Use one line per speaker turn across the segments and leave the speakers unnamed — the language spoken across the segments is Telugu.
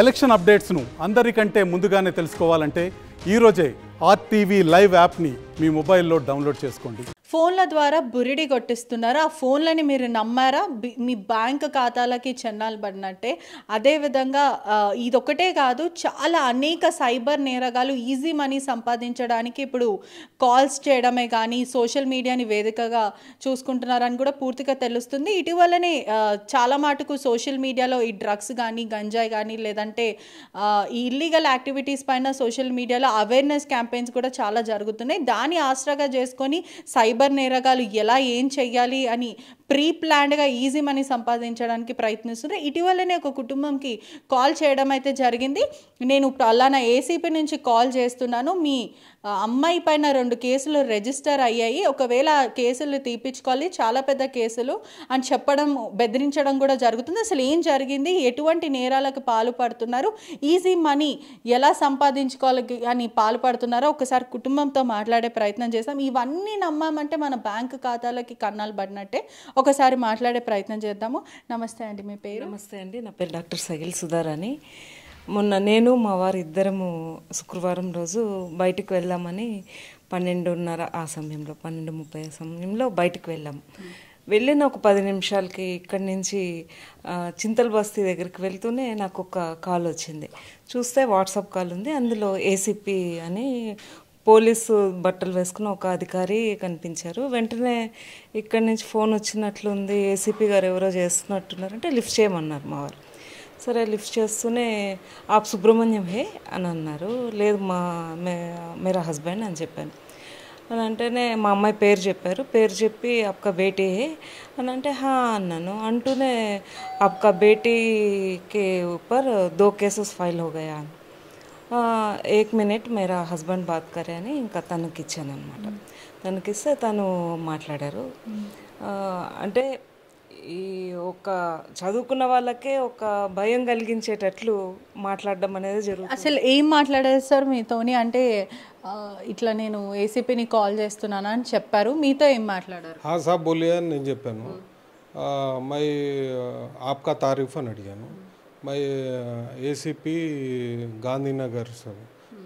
ఎలక్షన్ అప్డేట్స్ను అందరికంటే ముందుగానే తెలుసుకోవాలంటే ఈరోజే ఆర్టీవీ లైవ్ యాప్ని మీ మొబైల్లో డౌన్లోడ్ చేసుకోండి
ఫోన్ల ద్వారా బురిడి కొట్టిస్తున్నారు ఆ ఫోన్లని మీరు నమ్మారా మీ బ్యాంక్ ఖాతాలకి చెన్నాలు పడినట్టే అదేవిధంగా ఇదొకటే కాదు చాలా అనేక సైబర్ నేరగాలు ఈజీ మనీ సంపాదించడానికి ఇప్పుడు కాల్స్ చేయడమే కానీ సోషల్ మీడియాని వేదికగా చూసుకుంటున్నారని కూడా పూర్తిగా తెలుస్తుంది ఇటీవలనే చాలా మటుకు సోషల్ మీడియాలో ఈ డ్రగ్స్ కానీ గంజాయి కానీ లేదంటే ఈ ఇల్లీగల్ యాక్టివిటీస్ పైన సోషల్ మీడియాలో అవేర్నెస్ క్యాంపెయిన్స్ కూడా చాలా జరుగుతున్నాయి దాన్ని ఆసరాగా చేసుకొని సైబర్ సైబర్ నేరగాలు ఎలా ఏం చెయ్యాలి అని ప్రీ ప్లాన్డ్గా ఈజీ మనీ సంపాదించడానికి ప్రయత్నిస్తుంది ఇటీవలనే ఒక కుటుంబంకి కాల్ చేయడం అయితే జరిగింది నేను ఇప్పుడు అలానా ఏసీపీ నుంచి కాల్ చేస్తున్నాను మీ అమ్మాయి పైన రెండు కేసులు రిజిస్టర్ అయ్యాయి ఒకవేళ కేసులు తీపించుకోవాలి చాలా పెద్ద కేసులు అని చెప్పడం బెదిరించడం కూడా జరుగుతుంది అసలు ఏం జరిగింది ఎటువంటి నేరాలకు పాల్పడుతున్నారు ఈజీ మనీ ఎలా సంపాదించుకోవాలి అని పాల్పడుతున్నారో ఒకసారి కుటుంబంతో మాట్లాడే ప్రయత్నం చేస్తాం ఇవన్నీ నమ్మామంటే మన బ్యాంక్ ఖాతాలకి కన్నాలు పడినట్టే ఒకసారి మాట్లాడే ప్రయత్నం చేద్దాము నమస్తే అండి మీ పేరు నమస్తే అండి నా
పేరు డాక్టర్ సగిల్ అని మొన్న నేను మా వారి ఇద్దరము శుక్రవారం రోజు బయటకు వెళ్దామని పన్నెండున్నర ఆ సమయంలో పన్నెండు ముప్పై సమయంలో బయటకు వెళ్ళాము వెళ్ళిన ఒక పది నిమిషాలకి ఇక్కడి నుంచి చింతల బస్తీ దగ్గరికి వెళ్తూనే నాకు ఒక కాల్ వచ్చింది చూస్తే వాట్సాప్ కాల్ ఉంది అందులో ఏసీపీ అని పోలీసు బట్టలు వేసుకుని ఒక అధికారి కనిపించారు వెంటనే ఇక్కడి నుంచి ఫోన్ వచ్చినట్లుంది ఏసీపీ గారు ఎవరో చేస్తున్నట్టున్నారంటే లిఫ్ట్ చేయమన్నారు మా వారు సరే లిఫ్ట్ చేస్తూనే ఆప్ సుబ్రహ్మణ్యం హే అని అన్నారు లేదు మా మే మేరా హస్బెండ్ అని చెప్పాను అని అంటేనే మా అమ్మాయి పేరు చెప్పారు పేరు చెప్పి అప్కా బేటీ హే అని అంటే హా అన్నాను అంటూనే అప్కా బేటీకి ఊపర్ దో కేసెస్ ఫైల్ హోగయా అని ఏక్ మినిట్ మేరా హస్బెండ్ బాత్ కరే అని ఇంకా తనకి ఇచ్చాను అనమాట తనకిస్తే తను మాట్లాడారు అంటే ఈ ఒక చదువుకున్న వాళ్ళకే ఒక భయం కలిగించేటట్లు మాట్లాడడం అనేది జరుగుతుంది అసలు ఏం
మాట్లాడారు సార్ మీతోని అంటే ఇట్లా నేను ఏసీపీని కాల్ చేస్తున్నానా అని చెప్పారు మీతో ఏం మాట్లాడారు
హా సార్ బోలియా అని నేను చెప్పాను మై ఆప్కా తారీఫ్ అని అడిగాను मैं ACP C P Gandhinagar sir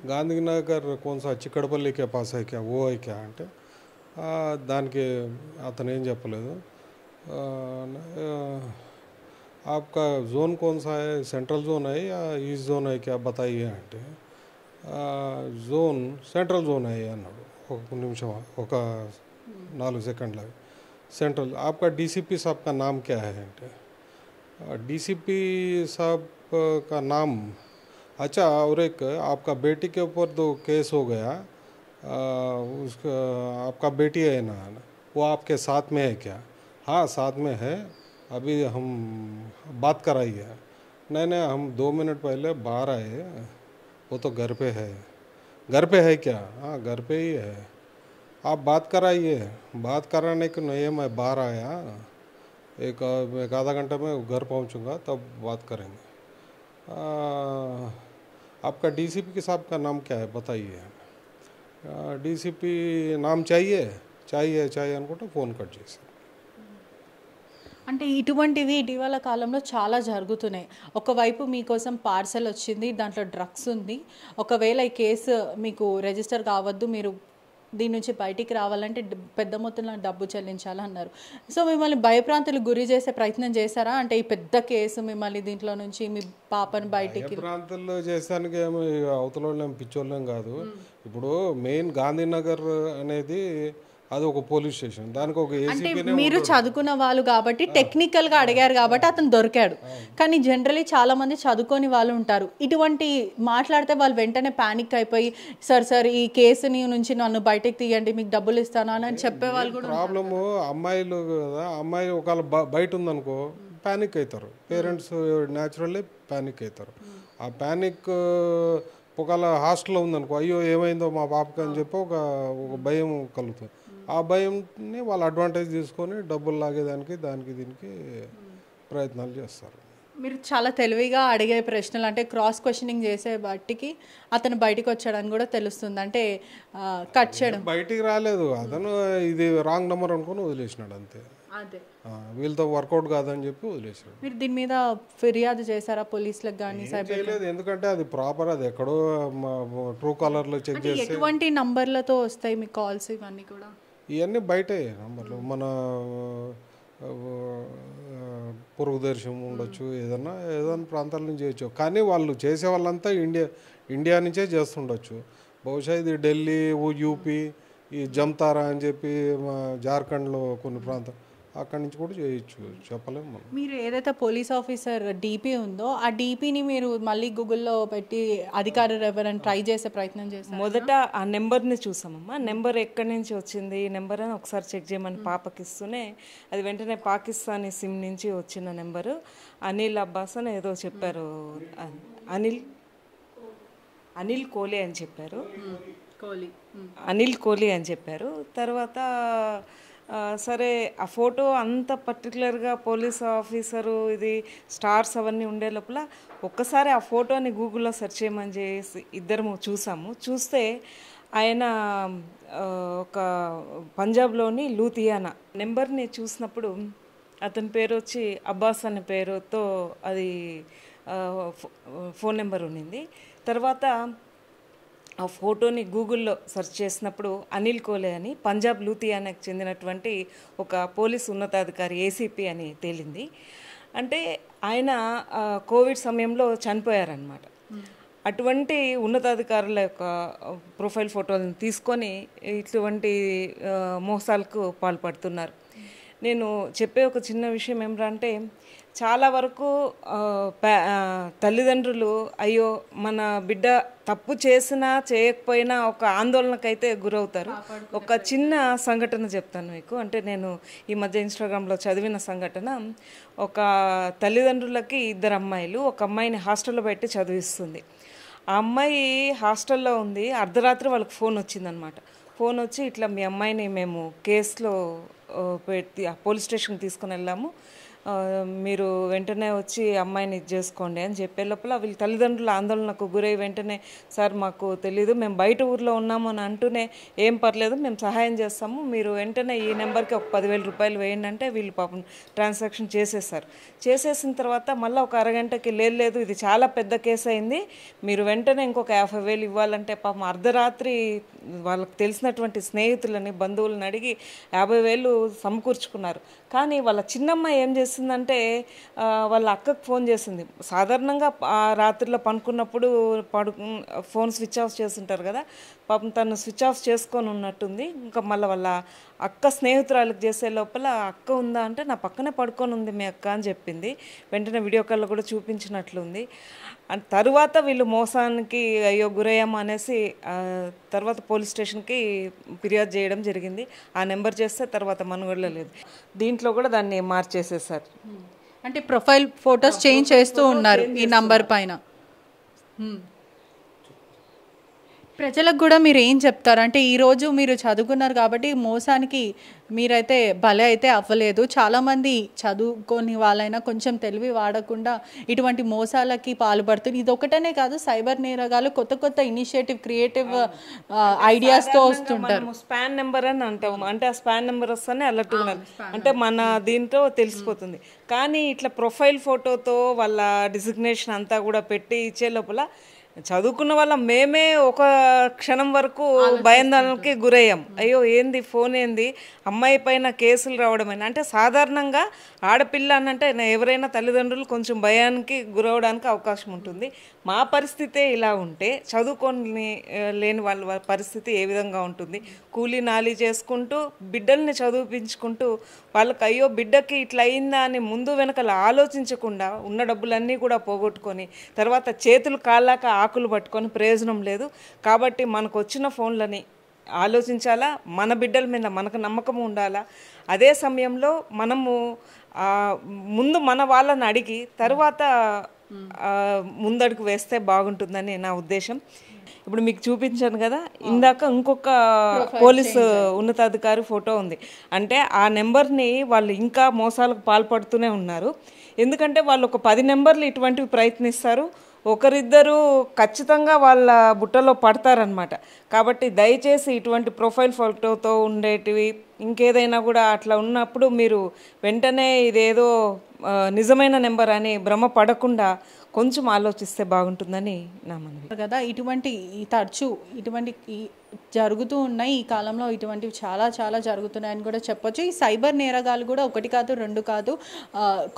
Gandhinagar कौन सा चिकड़पल के पास है क्या वो है क्या अंत దానికి అతను ఏం आपका जोन कौन सा है सेंट्रल जोन है या ईस्ट जोन है क्या बताइए అంటే जोन सेंट्रल जोन है अना निम्स నిమిషం ఒక सेंट्रल आपका डीसीपी साहब का नाम क्या है अंटे डीसीपी साहब का नाम अच्छा और एक आपका बेटी के ऊपर तो केस हो गया आ, उसका आपका बेटी है ना वो आपके साथ में है क्या हाँ साथ में है अभी हम बात कराई है नहीं नहीं हम दो मिनट पहले बाहर आए वो तो घर पे है घर पे है क्या हाँ घर पे ही है आप बात कराइए बात कराने के नहीं है मैं बाहर आया एक एक आधा घंटे में घर पहुंचूंगा तब बात करेंगे आ, आपका डीसीपी के साहब का नाम क्या है बताइए డీసీపీ నామ్ चाहिए చాయే చాయే అనుకుంటే ఫోన్ కట్ చేసి
అంటే ఇటువంటివి ఇటీవల కాలంలో చాలా జరుగుతున్నాయి ఒకవైపు మీకోసం పార్సల్ వచ్చింది దాంట్లో డ్రగ్స్ ఉంది ఒకవేళ ఈ కేసు మీకు రిజిస్టర్ కావద్దు మీరు దీని నుంచి బయటికి రావాలంటే పెద్ద మొత్తంలో డబ్బు చెల్లించాలి అన్నారు సో మిమ్మల్ని భయప్రాంతులు గురి చేసే ప్రయత్నం చేశారా అంటే ఈ పెద్ద కేసు మిమ్మల్ని దీంట్లో నుంచి మీ పాపను బయటికి
ప్రాంతాల్లో చేసానికి ఏమో అవతల పిచ్చోళ్ళం కాదు ఇప్పుడు మెయిన్ గాంధీనగర్ అనేది అది ఒక పోలీస్ స్టేషన్ దానికి ఒక ఏసీ మీరు
చదువుకున్న వాళ్ళు కాబట్టి టెక్నికల్ గా అడిగారు కాబట్టి అతను దొరికాడు కానీ జనరలీ చాలా మంది చదువుకొని వాళ్ళు ఉంటారు ఇటువంటి మాట్లాడితే వాళ్ళు వెంటనే పానిక్ అయిపోయి సార్ సార్ ఈ కేసుని నుంచి నన్ను బయటకు తీయండి మీకు డబ్బులు ఇస్తాను అని చెప్పే వాళ్ళు కూడా
ప్రాబ్లమ్ అమ్మాయిలు కదా అమ్మాయి ఒకవేళ బయట ఉందనుకో ప్యానిక్ అవుతారు పేరెంట్స్ న్యాచురల్లీ ప్యానిక్ అవుతారు ఆ ప్యానిక్ ఒకవేళ హాస్టల్లో ఉందనుకో అయ్యో ఏమైందో మా పాపకి అని చెప్పి ఒక ఒక భయం కలుగుతుంది ఆ భయంని వాళ్ళు అడ్వాంటేజ్ తీసుకొని డబ్బులు లాగేదానికి దానికి దీనికి ప్రయత్నాలు చేస్తారు
మీరు చాలా తెలివిగా అడిగే ప్రశ్నలు అంటే క్రాస్ క్వశ్చనింగ్ చేసే బట్టికి అతను బయటికి వచ్చాడని కూడా తెలుస్తుంది అంటే
కట్ చేయడం బయటికి రాలేదు అతను ఇది రాంగ్ నెంబర్ అనుకుని వదిలేసినాడు అంతే వీళ్ళతో వర్కౌట్ కాదని చెప్పి వదిలేసాడు
మీరు దీని మీద ఫిర్యాదు చేశారా పోలీసులకు కానీ చేయలేదు
ఎందుకంటే అది ప్రాపర్ అది ఎక్కడో ట్రూ కాలర్లో చెక్ చేసి ఎటువంటి
నంబర్లతో వస్తాయి మీ కాల్స్ ఇవన్నీ కూడా
ఇవన్నీ బయటే మళ్ళీ మన పొరుగుదేశం ఉండొచ్చు ఏదన్నా ఏదైనా ప్రాంతాల నుంచి చేయొచ్చు కానీ వాళ్ళు చేసే వాళ్ళంతా ఇండియా ఇండియా నుంచే చేస్తుండొచ్చు బహుశా ఇది ఢిల్లీ యూపీ ఈ జమ్తారా అని చెప్పి జార్ఖండ్లో కొన్ని ప్రాంతాలు అక్కడి నుంచి కూడా చేయొచ్చు చెప్పలేము మనం
మీరు ఏదైతే పోలీస్ ఆఫీసర్ డీపీ ఉందో ఆ డీపీని మీరు మళ్ళీ గూగుల్లో పెట్టి అధికారులు ఎవరైనా ట్రై చేసే ప్రయత్నం చేస్తారు మొదట ఆ నెంబర్ని చూసామమ్మా
నెంబర్ ఎక్కడి నుంచి వచ్చింది ఈ నెంబర్ అని ఒకసారి చెక్ చేయమని పాపకి ఇస్తూనే అది వెంటనే పాకిస్తానీ సిమ్ నుంచి వచ్చిన నెంబరు అనిల్ అబ్బాస్ అని ఏదో చెప్పారు అనిల్ అనిల్ కోహ్లీ అని చెప్పారు కోహ్లీ అనిల్ కోహ్లీ అని చెప్పారు తర్వాత సరే ఆ ఫోటో అంత పర్టికులర్గా పోలీస్ ఆఫీసరు ఇది స్టార్స్ అవన్నీ ఉండే లోపల ఒక్కసారి ఆ ఫోటోని గూగుల్లో సెర్చ్ చేయమని చేసి ఇద్దరము చూసాము చూస్తే ఆయన ఒక పంజాబ్లోని లూథియానా నెంబర్ని చూసినప్పుడు అతని పేరు వచ్చి అబ్బాస్ అనే పేరుతో అది ఫోన్ నెంబర్ ఉండింది తర్వాత ఆ ఫోటోని గూగుల్లో సెర్చ్ చేసినప్పుడు అనిల్ కోలే అని పంజాబ్ లూథియానాకు చెందినటువంటి ఒక పోలీస్ ఉన్నతాధికారి ఏసీపీ అని తేలింది అంటే ఆయన కోవిడ్ సమయంలో చనిపోయారనమాట అటువంటి ఉన్నతాధికారుల యొక్క ప్రొఫైల్ ఫోటోలను తీసుకొని ఇటువంటి మోసాలకు పాల్పడుతున్నారు నేను చెప్పే ఒక చిన్న విషయం ఏమిరా అంటే చాలా వరకు తల్లిదండ్రులు అయ్యో మన బిడ్డ తప్పు చేసినా చేయకపోయినా ఒక ఆందోళనకైతే గురవుతారు ఒక చిన్న సంఘటన చెప్తాను మీకు అంటే నేను ఈ మధ్య ఇన్స్టాగ్రామ్లో చదివిన సంఘటన ఒక తల్లిదండ్రులకి ఇద్దరు అమ్మాయిలు ఒక అమ్మాయిని హాస్టల్లో పెట్టి చదివిస్తుంది ఆ అమ్మాయి హాస్టల్లో ఉంది అర్ధరాత్రి వాళ్ళకి ఫోన్ వచ్చిందనమాట ఫోన్ వచ్చి ఇట్లా మీ అమ్మాయిని మేము కేసులో పెట్టి పోలీస్ స్టేషన్కి తీసుకుని వెళ్ళాము మీరు వెంటనే వచ్చి అమ్మాయిని ఇది చేసుకోండి అని చెప్పే లోపల వీళ్ళ తల్లిదండ్రుల ఆందోళనకు గురై వెంటనే సార్ మాకు తెలీదు మేము బయట ఊర్లో ఉన్నాము అని అంటూనే ఏం పర్లేదు మేము సహాయం చేస్తాము మీరు వెంటనే ఈ నెంబర్కి ఒక పదివేల రూపాయలు వేయండి అంటే వీళ్ళు పాపం ట్రాన్సాక్షన్ చేసేసారు చేసేసిన తర్వాత మళ్ళీ ఒక అరగంటకి లేదు లేదు ఇది చాలా పెద్ద కేసు అయింది మీరు వెంటనే ఇంకొక యాభై వేలు ఇవ్వాలంటే పాపం అర్ధరాత్రి వాళ్ళకి తెలిసినటువంటి స్నేహితులని బంధువులను అడిగి యాభై వేలు సమకూర్చుకున్నారు కానీ వాళ్ళ చిన్నమ్మ ఏం చేసి చేస్తుందంటే వాళ్ళ అక్కకు ఫోన్ చేసింది సాధారణంగా రాత్రిలో పనుకున్నప్పుడు పడు ఫోన్ స్విచ్ ఆఫ్ చేస్తుంటారు కదా పాపం తను స్విచ్ ఆఫ్ చేసుకొని ఉన్నట్టుంది ఇంకా మళ్ళీ వాళ్ళ అక్క స్నేహితురాలకు చేసే లోపల అక్క ఉందా అంటే నా పక్కనే పడుకొని ఉంది మీ అక్క అని చెప్పింది వెంటనే వీడియో కాల్లో కూడా చూపించినట్లుంది అండ్ తర్వాత వీళ్ళు మోసానికి అయ్యో గురయ్యామా అనేసి తర్వాత పోలీస్ స్టేషన్కి ఫిర్యాదు చేయడం జరిగింది ఆ నెంబర్ చేస్తే తర్వాత మనుగడలో లేదు దీంట్లో కూడా దాన్ని మార్చేసేసారు
అంటే ప్రొఫైల్ ఫొటోస్ చేంజ్ చేస్తూ ఉన్నారు ఈ నంబర్ పైన ప్రజలకు కూడా మీరు ఏం చెప్తారు అంటే ఈరోజు మీరు చదువుకున్నారు కాబట్టి మోసానికి మీరైతే భలే అయితే అవ్వలేదు చాలామంది చదువుకొని వాళ్ళైనా కొంచెం తెలివి వాడకుండా ఇటువంటి మోసాలకి పాల్పడుతుంది ఇది ఒకటనే కాదు సైబర్ నేరగాలు కొత్త కొత్త ఇనిషియేటివ్ క్రియేటివ్ ఐడియాస్తో వస్తుంటారు
స్పాన్ నెంబర్ అని అంటాము అంటే ఆ స్పాన్ నెంబర్ వస్తేనే అలర్ట్ అంటే మన దీంతో తెలిసిపోతుంది కానీ ఇట్లా ప్రొఫైల్ ఫోటోతో వాళ్ళ డిజిగ్నేషన్ అంతా కూడా పెట్టి ఇచ్చే లోపల చదువుకున్న వాళ్ళ మేమే ఒక క్షణం వరకు భయందనకి గురయ్యాం అయ్యో ఏంది ఫోన్ ఏంది అమ్మాయి పైన కేసులు రావడమైనా అంటే సాధారణంగా ఆడపిల్ల అనంటే ఎవరైనా తల్లిదండ్రులు కొంచెం భయానికి గురవడానికి అవకాశం ఉంటుంది మా పరిస్థితే ఇలా ఉంటే చదువుకొని లేని వాళ్ళ పరిస్థితి ఏ విధంగా ఉంటుంది కూలీ నాలి చేసుకుంటూ బిడ్డల్ని చదివించుకుంటూ వాళ్ళకి అయ్యో బిడ్డకి ఇట్లా అయిందా అని ముందు వెనకాల ఆలోచించకుండా ఉన్న డబ్బులన్నీ కూడా పోగొట్టుకొని తర్వాత చేతులు కాళ్ళాక ఆకులు పట్టుకొని ప్రయోజనం లేదు కాబట్టి మనకు వచ్చిన ఫోన్లని ఆలోచించాలా మన బిడ్డల మీద మనకు నమ్మకం ఉండాలా అదే సమయంలో మనము ముందు మన వాళ్ళని అడిగి తరువాత ముందడుగు వేస్తే బాగుంటుందని నా ఉద్దేశం ఇప్పుడు మీకు చూపించాను కదా ఇందాక ఇంకొక పోలీసు ఉన్నతాధికారి ఫోటో ఉంది అంటే ఆ నెంబర్ని వాళ్ళు ఇంకా మోసాలకు పాల్పడుతూనే ఉన్నారు ఎందుకంటే వాళ్ళు ఒక పది నెంబర్లు ఇటువంటివి ప్రయత్నిస్తారు ఒకరిద్దరు ఖచ్చితంగా వాళ్ళ బుట్టలో పడతారనమాట కాబట్టి దయచేసి ఇటువంటి ప్రొఫైల్ ఫోటోతో ఉండేటివి ఇంకేదైనా కూడా అట్లా ఉన్నప్పుడు మీరు వెంటనే ఇదేదో నిజమైన నెంబర్ అని భ్రమ పడకుండా కొంచెం ఆలోచిస్తే బాగుంటుందని
నా మనవి కదా ఇటువంటి ఈ తరచు ఇటువంటి ఈ జరుగుతూ ఉన్నాయి ఈ కాలంలో ఇటువంటివి చాలా చాలా జరుగుతున్నాయని కూడా చెప్పొచ్చు ఈ సైబర్ నేరగాలు కూడా ఒకటి కాదు రెండు కాదు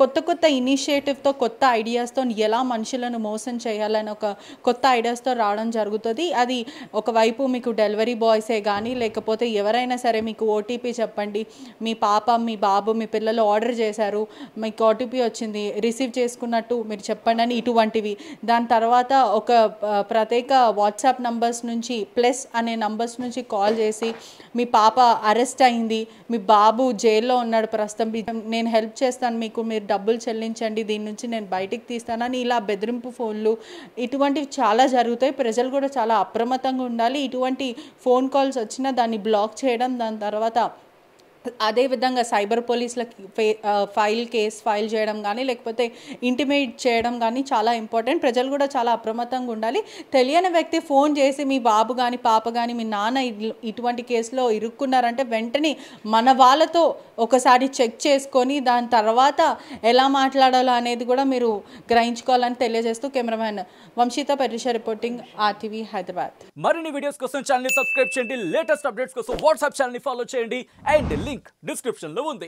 కొత్త కొత్త ఇనిషియేటివ్తో కొత్త ఐడియాస్తో ఎలా మనుషులను మోసం చేయాలని ఒక కొత్త ఐడియాస్తో రావడం జరుగుతుంది అది ఒకవైపు మీకు డెలివరీ బాయ్సే కానీ లేకపోతే ఎవరైనా సరే మీకు ఓటీపీ చెప్పండి మీ పాప మీ బాబు మీ పిల్లలు ఆర్డర్ చేశారు మీకు ఓటీపీ వచ్చింది రిసీవ్ చేసుకున్నట్టు మీరు చెప్పండి అని ఇటువంటివి దాని తర్వాత ఒక ప్రత్యేక వాట్సాప్ నంబర్స్ నుంచి ప్లస్ అనే నంబర్స్ నుంచి కాల్ చేసి మీ పాప అరెస్ట్ అయింది మీ బాబు జైల్లో ఉన్నాడు ప్రస్తుతం నేను హెల్ప్ చేస్తాను మీకు మీరు డబ్బులు చెల్లించండి దీని నుంచి నేను బయటికి తీస్తానని ఇలా బెదిరింపు ఫోన్లు ఇటువంటివి చాలా జరుగుతాయి ప్రజలు కూడా చాలా అప్రమత్తంగా ఉండాలి ఇటువంటి ఫోన్ కాల్స్ వచ్చినా దాన్ని బ్లాక్ చేయడం దాని తర్వాత అదేవిధంగా సైబర్ పోలీసులకి ఫైల్ కేస్ ఫైల్ చేయడం కానీ లేకపోతే ఇంటిమేట్ చేయడం కానీ చాలా ఇంపార్టెంట్ ప్రజలు కూడా చాలా అప్రమత్తంగా ఉండాలి తెలియని వ్యక్తి ఫోన్ చేసి మీ బాబు కానీ పాప కానీ మీ నాన్న ఇటువంటి కేసులో ఇరుక్కున్నారంటే వెంటనే మన వాళ్ళతో ఒకసారి చెక్ చేసుకొని దాని తర్వాత ఎలా మాట్లాడాలో అనేది కూడా మీరు గ్రహించుకోవాలని తెలియజేస్తూ కెమెరామ్యాన్ వంశీత పెరిష రిపోర్టింగ్ ఆర్టీవీ హైదరాబాద్
మరిన్ని వీడియోస్ కోసం ఛానల్ సబ్స్క్రైబ్ చేయండి లేటెస్ట్ అప్డేట్స్ కోసం వాట్సాప్ ఛానల్ ఫాలో చేయండి అండ్ లింక్ డిస్క్రిప్షన్లో ఉంది